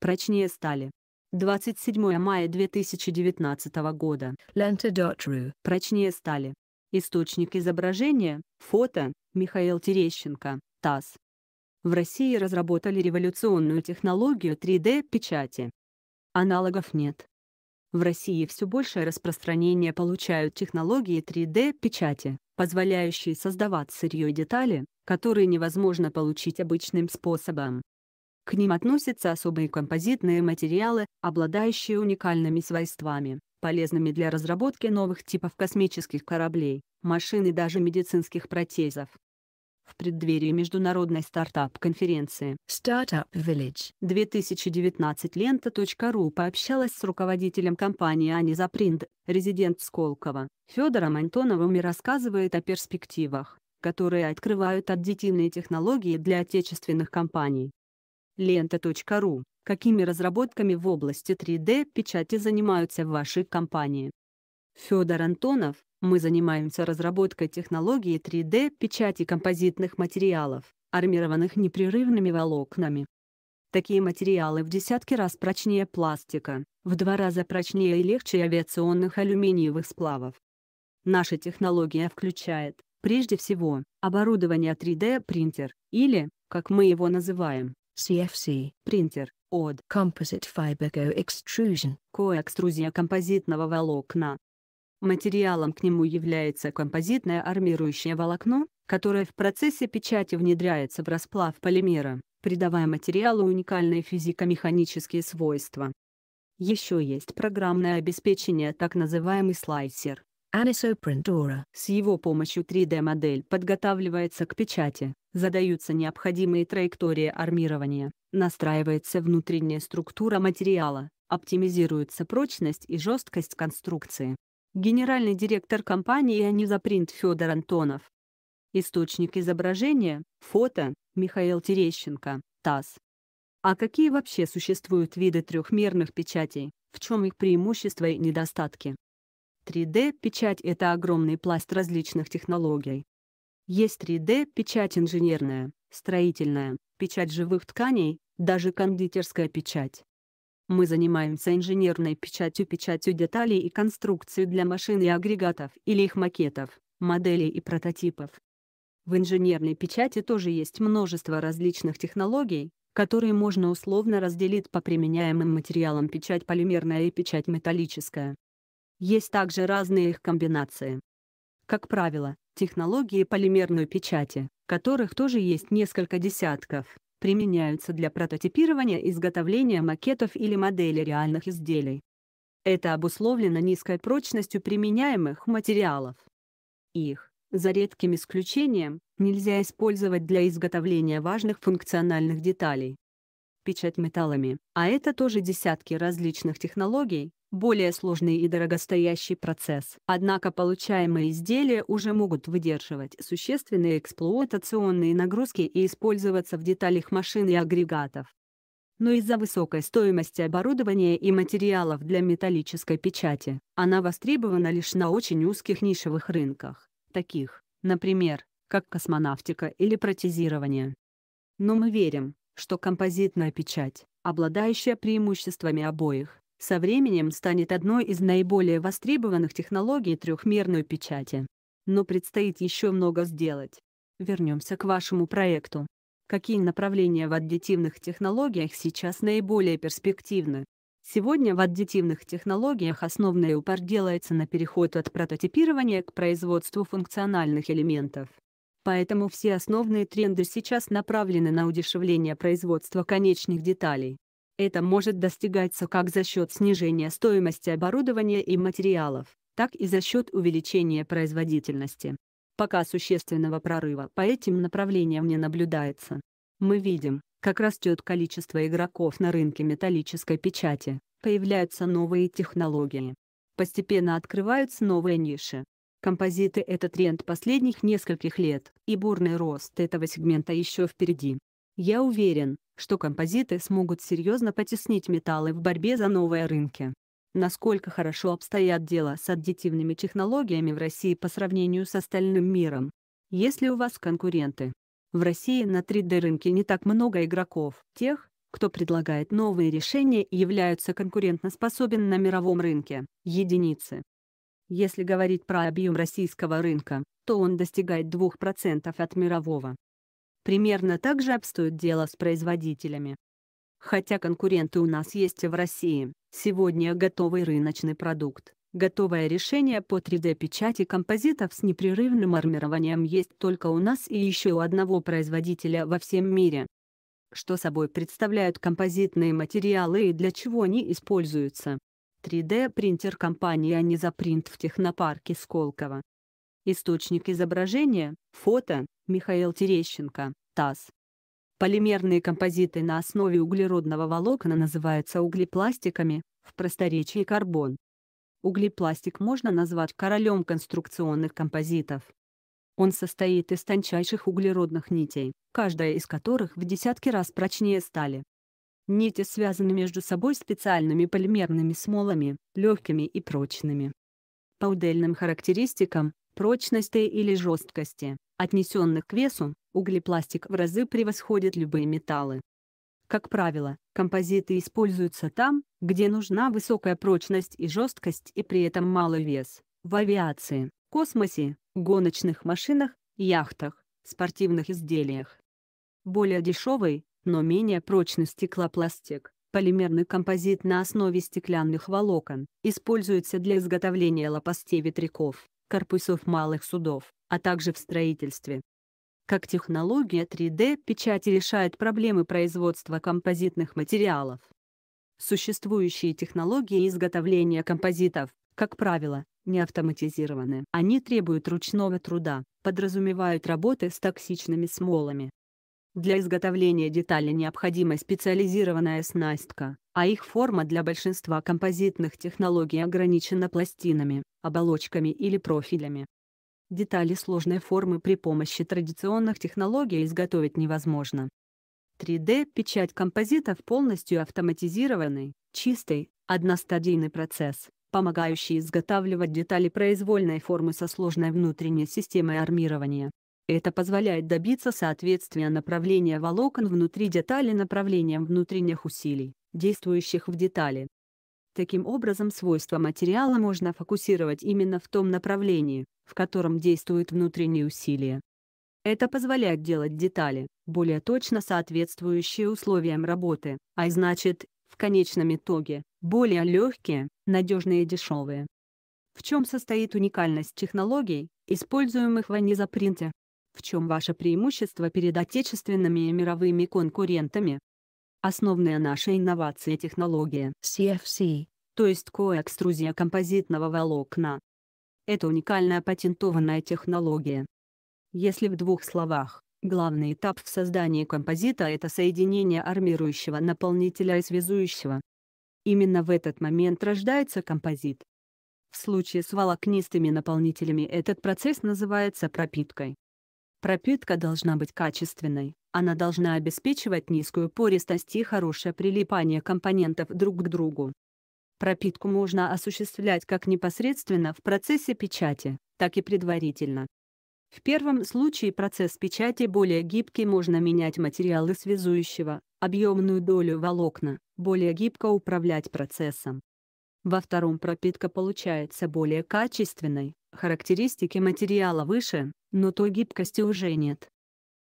прочнее стали. 27 мая 2019 года. Lenta.ru. Прочнее стали. Источник изображения, фото, Михаил Терещенко, ТАСС. В России разработали революционную технологию 3D-печати. Аналогов нет. В России все большее распространение получают технологии 3D-печати, позволяющие создавать сырье и детали, которые невозможно получить обычным способом. К ним относятся особые композитные материалы, обладающие уникальными свойствами, полезными для разработки новых типов космических кораблей, машин и даже медицинских протезов. В преддверии международной стартап-конференции Startup Village 2019 лента.ру пообщалась с руководителем компании Ани Запринд, резидент Сколково, Федором Антоновым и рассказывает о перспективах, которые открывают аддитивные технологии для отечественных компаний. Лента.ру. Какими разработками в области 3D-печати занимаются в вашей компании? Федор Антонов, мы занимаемся разработкой технологии 3D-печати композитных материалов, армированных непрерывными волокнами. Такие материалы в десятки раз прочнее пластика, в два раза прочнее и легче авиационных алюминиевых сплавов. Наша технология включает, прежде всего, оборудование 3D-принтер, или, как мы его называем, CFC принтер от Composite Fiber Co-Extrusion. Коэкструзия композитного волокна. Материалом к нему является композитное армирующее волокно, которое в процессе печати внедряется в расплав полимера, придавая материалу уникальные физико-механические свойства. Еще есть программное обеспечение так называемый слайсер, Anisoprintora. С его помощью 3D-модель подготавливается к печати, задаются необходимые траектории армирования, настраивается внутренняя структура материала, оптимизируется прочность и жесткость конструкции. Генеральный директор компании Анизапринт Федор Антонов. Источник изображения, фото, Михаил Терещенко, ТАСС. А какие вообще существуют виды трехмерных печатей, в чем их преимущества и недостатки? 3D-печать — это огромный пласт различных технологий. Есть 3D-печать инженерная, строительная, печать живых тканей, даже кондитерская печать. Мы занимаемся инженерной печатью, печатью деталей и конструкций для машин и агрегатов или их макетов, моделей и прототипов. В инженерной печати тоже есть множество различных технологий, которые можно условно разделить по применяемым материалам печать полимерная и печать металлическая. Есть также разные их комбинации. Как правило, технологии полимерной печати, которых тоже есть несколько десятков, применяются для прототипирования изготовления макетов или моделей реальных изделий. Это обусловлено низкой прочностью применяемых материалов. Их, за редким исключением, нельзя использовать для изготовления важных функциональных деталей. Печать металлами, а это тоже десятки различных технологий, более сложный и дорогостоящий процесс. Однако получаемые изделия уже могут выдерживать существенные эксплуатационные нагрузки и использоваться в деталях машин и агрегатов. Но из-за высокой стоимости оборудования и материалов для металлической печати, она востребована лишь на очень узких нишевых рынках, таких, например, как космонавтика или протезирование. Но мы верим, что композитная печать, обладающая преимуществами обоих, со временем станет одной из наиболее востребованных технологий трехмерной печати. Но предстоит еще много сделать. Вернемся к вашему проекту. Какие направления в аддитивных технологиях сейчас наиболее перспективны? Сегодня в аддитивных технологиях основной упор делается на переход от прототипирования к производству функциональных элементов. Поэтому все основные тренды сейчас направлены на удешевление производства конечных деталей. Это может достигаться как за счет снижения стоимости оборудования и материалов, так и за счет увеличения производительности. Пока существенного прорыва по этим направлениям не наблюдается. Мы видим, как растет количество игроков на рынке металлической печати, появляются новые технологии. Постепенно открываются новые ниши. Композиты — это тренд последних нескольких лет, и бурный рост этого сегмента еще впереди. Я уверен, что композиты смогут серьезно потеснить металлы в борьбе за новые рынки. Насколько хорошо обстоят дела с аддитивными технологиями в России по сравнению с остальным миром? Если у вас конкуренты? В России на 3D-рынке не так много игроков, тех, кто предлагает новые решения и являются конкурентоспособен на мировом рынке, единицы. Если говорить про объем российского рынка, то он достигает 2% от мирового. Примерно так же обстоит дело с производителями. Хотя конкуренты у нас есть и в России, сегодня готовый рыночный продукт, готовое решение по 3D-печати композитов с непрерывным армированием есть только у нас и еще у одного производителя во всем мире. Что собой представляют композитные материалы и для чего они используются? 3D-принтер компании Анизапринт в технопарке Сколково Источник изображения – фото Михаил Терещенко, ТАСС. Полимерные композиты на основе углеродного волокна называются углепластиками, в просторечии карбон. Углепластик можно назвать королем конструкционных композитов. Он состоит из тончайших углеродных нитей, каждая из которых в десятки раз прочнее стали. Нити связаны между собой специальными полимерными смолами, легкими и прочными. По удельным характеристикам, прочности или жесткости, отнесенных к весу, углепластик в разы превосходит любые металлы. Как правило, композиты используются там, где нужна высокая прочность и жесткость и при этом малый вес, в авиации, космосе, гоночных машинах, яхтах, спортивных изделиях. Более дешевый, но менее прочный стеклопластик, полимерный композит на основе стеклянных волокон, используется для изготовления лопастей ветряков корпусов малых судов, а также в строительстве. Как технология 3D-печати решает проблемы производства композитных материалов. Существующие технологии изготовления композитов, как правило, не автоматизированы. Они требуют ручного труда, подразумевают работы с токсичными смолами, для изготовления детали необходима специализированная снастка, а их форма для большинства композитных технологий ограничена пластинами, оболочками или профилями. Детали сложной формы при помощи традиционных технологий изготовить невозможно. 3D-печать композитов полностью автоматизированный, чистый, одностадийный процесс, помогающий изготавливать детали произвольной формы со сложной внутренней системой армирования. Это позволяет добиться соответствия направления волокон внутри детали направлениям внутренних усилий, действующих в детали. Таким образом свойства материала можно фокусировать именно в том направлении, в котором действуют внутренние усилия. Это позволяет делать детали, более точно соответствующие условиям работы, а значит, в конечном итоге, более легкие, надежные и дешевые. В чем состоит уникальность технологий, используемых в Анизапринте? В чем ваше преимущество перед отечественными и мировыми конкурентами? Основная наша инновация технология CFC, то есть коэкструзия композитного волокна. Это уникальная патентованная технология. Если в двух словах, главный этап в создании композита – это соединение армирующего наполнителя и связующего. Именно в этот момент рождается композит. В случае с волокнистыми наполнителями этот процесс называется пропиткой. Пропитка должна быть качественной. Она должна обеспечивать низкую пористость и хорошее прилипание компонентов друг к другу. Пропитку можно осуществлять как непосредственно в процессе печати, так и предварительно. В первом случае процесс печати более гибкий, можно менять материалы связующего, объемную долю волокна, более гибко управлять процессом. Во втором пропитка получается более качественной, характеристики материала выше, но той гибкости уже нет.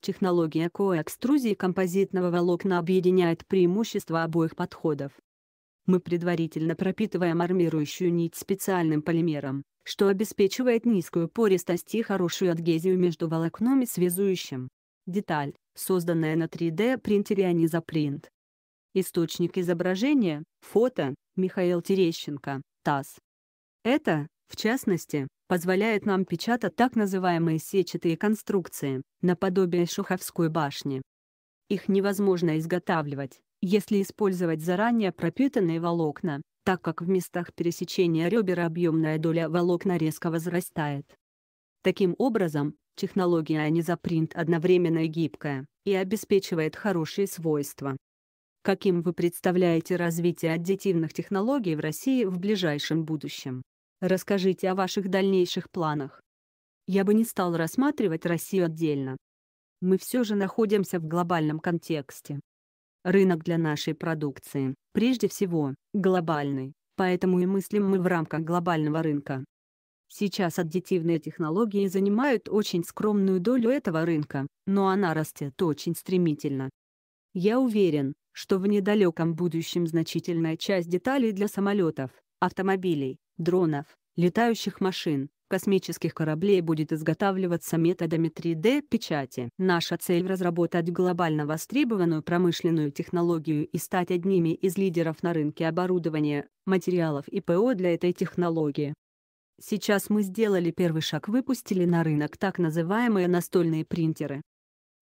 Технология коэкструзии композитного волокна объединяет преимущества обоих подходов. Мы предварительно пропитываем армирующую нить специальным полимером, что обеспечивает низкую пористость и хорошую адгезию между волокном и связующим. Деталь, созданная на 3D принтере, а не за Источник изображения – фото Михаил Терещенко, ТАСС. Это, в частности, позволяет нам печатать так называемые сетчатые конструкции, наподобие Шуховской башни. Их невозможно изготавливать, если использовать заранее пропитанные волокна, так как в местах пересечения ребер объемная доля волокна резко возрастает. Таким образом, технология анизопринт одновременно и гибкая, и обеспечивает хорошие свойства, Каким вы представляете развитие аддитивных технологий в России в ближайшем будущем? Расскажите о ваших дальнейших планах. Я бы не стал рассматривать Россию отдельно. Мы все же находимся в глобальном контексте. Рынок для нашей продукции, прежде всего, глобальный, поэтому и мыслим мы в рамках глобального рынка. Сейчас аддитивные технологии занимают очень скромную долю этого рынка, но она растет очень стремительно. Я уверен, что в недалеком будущем значительная часть деталей для самолетов, автомобилей, дронов, летающих машин, космических кораблей будет изготавливаться методами 3D-печати. Наша цель – разработать глобально востребованную промышленную технологию и стать одними из лидеров на рынке оборудования, материалов и ПО для этой технологии. Сейчас мы сделали первый шаг, выпустили на рынок так называемые настольные принтеры.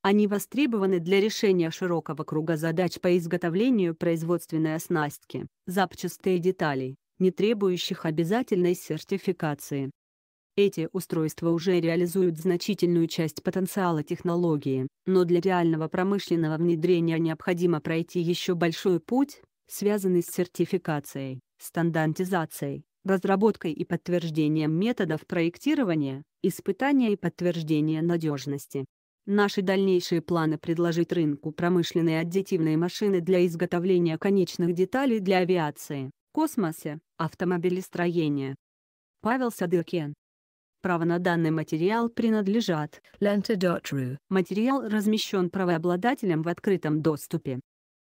Они востребованы для решения широкого круга задач по изготовлению производственной оснастки, запчастей деталей, не требующих обязательной сертификации. Эти устройства уже реализуют значительную часть потенциала технологии, но для реального промышленного внедрения необходимо пройти еще большой путь, связанный с сертификацией, стандартизацией, разработкой и подтверждением методов проектирования, испытания и подтверждения надежности. Наши дальнейшие планы предложить рынку промышленные аддитивные машины для изготовления конечных деталей для авиации, космоса, автомобилестроения. Павел Садыркин. Право на данный материал принадлежат Lenta.ru. Материал размещен правообладателем в открытом доступе.